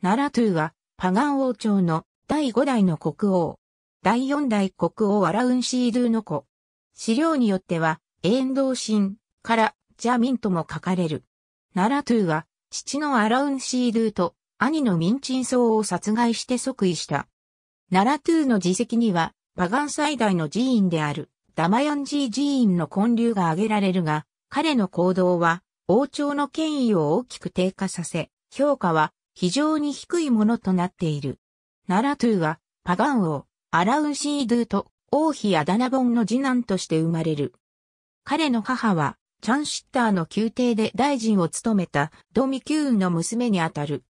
ナラトゥーは、パガン王朝の第5代の国王。第4代国王アラウンシードゥの子。資料によっては、エンドーシンからジャミンとも書かれる。ナラトゥーは、父のアラウンシードゥと兄のミンチンソウを殺害して即位した。ナラトゥーの自責には、パガン最大の寺院である、ダマヤンジー寺院の建立が挙げられるが、彼の行動は、王朝の権威を大きく低下させ、評価は非常に低いものとなっている。ナラトゥは、パガン王、アラウンシードゥと、王妃アダナボンの次男として生まれる。彼の母は、チャンシッターの宮廷で大臣を務めたドミキューンの娘にあたる。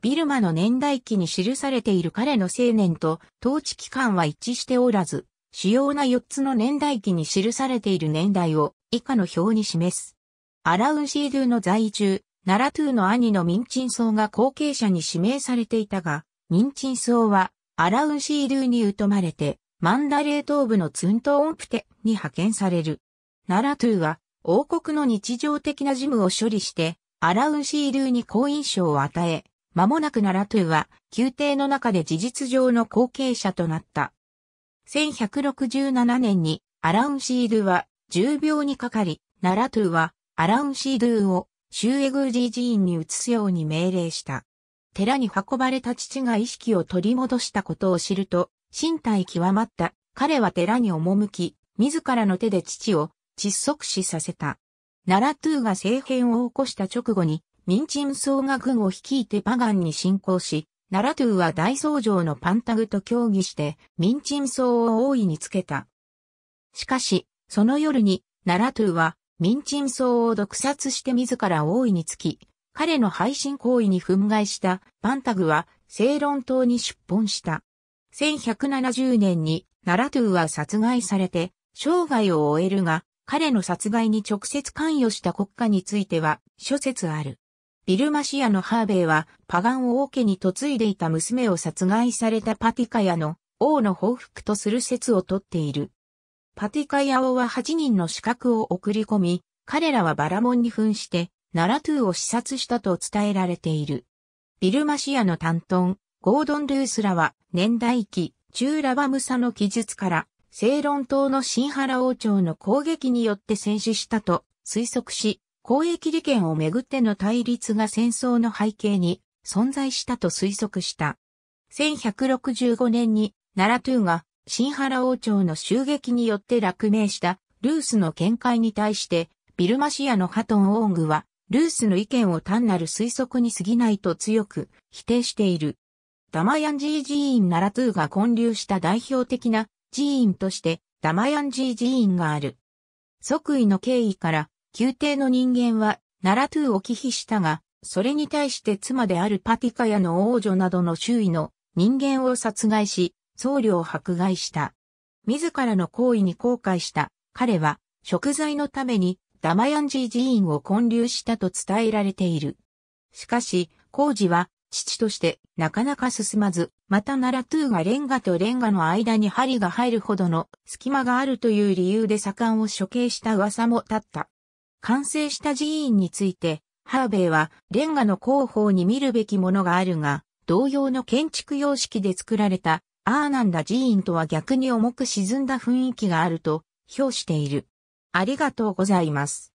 ビルマの年代記に記されている彼の青年と統治期間は一致しておらず、主要な4つの年代記に記されている年代を以下の表に示す。アラウンシードゥの在住。中、ナラトゥーの兄のミンチンソウが後継者に指名されていたが、ミンチンソウはアラウンシールーに疎まれて、マンダレー東部のツントオンプテに派遣される。ナラトゥーは王国の日常的な事務を処理して、アラウンシールーに好印象を与え、間もなくナラトゥーは宮廷の中で事実上の後継者となった。1167年にアラウンシールーは重病にかかり、ナラトゥーはアラウンシールーをーエグージー寺院に移すように命令した。寺に運ばれた父が意識を取り戻したことを知ると、身体極まった。彼は寺に赴き、自らの手で父を窒息死させた。ナラトゥーが政変を起こした直後に、ミンチン総が軍を率いてパガンに侵攻し、ナラトゥーは大僧城のパンタグと協議して、ミンチン総を大いにつけた。しかし、その夜に、ナラトゥーは民鎮僧を毒殺して自ら王位につき、彼の背信行為に憤慨したパンタグは、正論党に出奔した。1170年に、ナラトゥーは殺害されて、生涯を終えるが、彼の殺害に直接関与した国家については、諸説ある。ビルマシアのハーベイは、パガン王家に嫁いでいた娘を殺害されたパティカヤの王の報復とする説をとっている。パティカヤオは8人の資格を送り込み、彼らはバラモンに扮して、ナラトゥーを視察したと伝えられている。ビルマシアの担当、ゴードン・ルースらは、年代記、中ラバムサの記述から、セイロン島の新原王朝の攻撃によって戦死したと推測し、交易利権をめぐっての対立が戦争の背景に存在したと推測した。1165年にナラトゥが新原王朝の襲撃によって落命したルースの見解に対して、ビルマシアのハトン・オーングは、ルースの意見を単なる推測に過ぎないと強く否定している。ダマヤンジー寺院ナラトゥーが建立した代表的な寺院として、ダマヤンジー寺院がある。即位の経緯から、宮廷の人間は、ナラトゥーを忌避したが、それに対して妻であるパティカヤの王女などの周囲の人間を殺害し、僧侶を迫害した。自らの行為に後悔した。彼は、食材のために、ダマヤンジー寺院を建立したと伝えられている。しかし、工事は、父としてなかなか進まず、またナラトゥーがレンガとレンガの間に針が入るほどの隙間があるという理由で左官を処刑した噂も立った。完成した寺院について、ハーベイはレンガの広報に見るべきものがあるが、同様の建築様式で作られたアーナンダ寺院とは逆に重く沈んだ雰囲気があると評している。ありがとうございます。